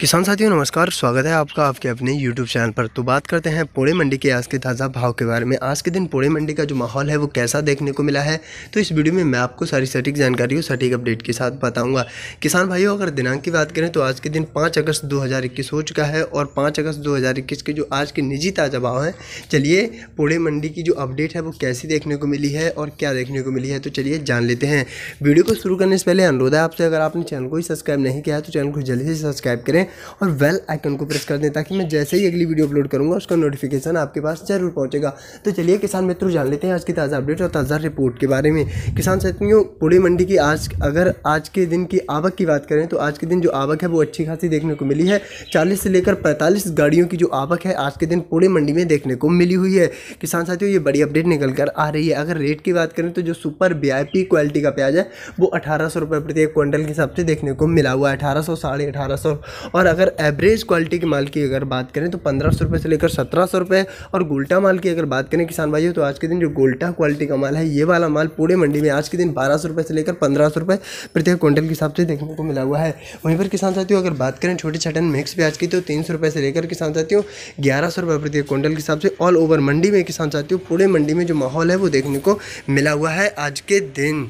किसान साथियों नमस्कार स्वागत है आपका आपके अपने YouTube चैनल पर तो बात करते हैं पोड़े मंडी के आज के ताज़ा भाव के बारे में आज के दिन पोड़े मंडी का जो माहौल है वो कैसा देखने को मिला है तो इस वीडियो में मैं आपको सारी सटीक जानकारी और सटीक अपडेट के साथ बताऊंगा किसान भाइयों अगर दिनांक की बात करें तो आज के दिन पाँच अगस्त दो हो चुका है और पाँच अगस्त दो के जो आज के निजी ताज़ा भाव हैं चलिए पोड़े मंडी की जो अपडेट है वो कैसी देखने को मिली है और क्या देखने को मिली है तो चलिए जान लेते हैं वीडियो को शुरू करने से पहले अनुरोध है आपसे अगर आपने चैनल को ही सब्सक्राइब नहीं किया है तो चैनल को जल्दी से सब्सक्राइब करें और वेल आइकन को प्रेस कर दें ताकि मैं जैसे ही अगली वीडियो अपलोड करूँगा उसका नोटिफिकेशन आपके पास जरूर पहुँचेगा तो चलिए किसान मित्रों जान लेते हैं आज की ताज़ा अपडेट और ताज़ा रिपोर्ट के बारे में किसान साथियों पूरी मंडी की आज अगर आज के दिन की आवक की बात करें तो आज के दिन जो आवक है वो अच्छी खासी देखने को मिली है चालीस से लेकर पैंतालीस गाड़ियों की जो आवक है आज के दिन पूरे मंडी में देखने को मिली हुई है किसान साथियों ये बड़ी अपडेट निकल कर आ रही है अगर रेट की बात करें तो जो सुपर वी क्वालिटी का प्याज है वो अठारह सौ प्रति एक क्विंटल के हिसाब से देखने को मिला हुआ है अठारह सौ साढ़े अठारह सौ और अगर एवरेज क्वालिटी के माल की अगर बात करें तो पंद्रह सौ रुपये से लेकर सत्रह सौ रुपये और गोल्टा माल की अगर बात करें किसान भाइयों तो आज के दिन जो गोल्टा क्वालिटी का माल है ये वाला माल पूरे मंडी में आज के दिन बारह सौ रुपये से लेकर पंद्रह सौ रुपये प्रत्येक क्विंटल के हिसाब से देखने को मिला हुआ है वहीं पर किसान साथियों अगर बात करें छोटे छटन मिक्स आज की तो तीन सौ रुपये से लेकर किसान साथियों ग्यारह सौ रुपये प्रति क्विंटल के हिसाब से ऑल ओवर मंडी में किसान साथियों पूरे मंडी में जो माहौल है वो देखने को मिला हुआ है आज के दिन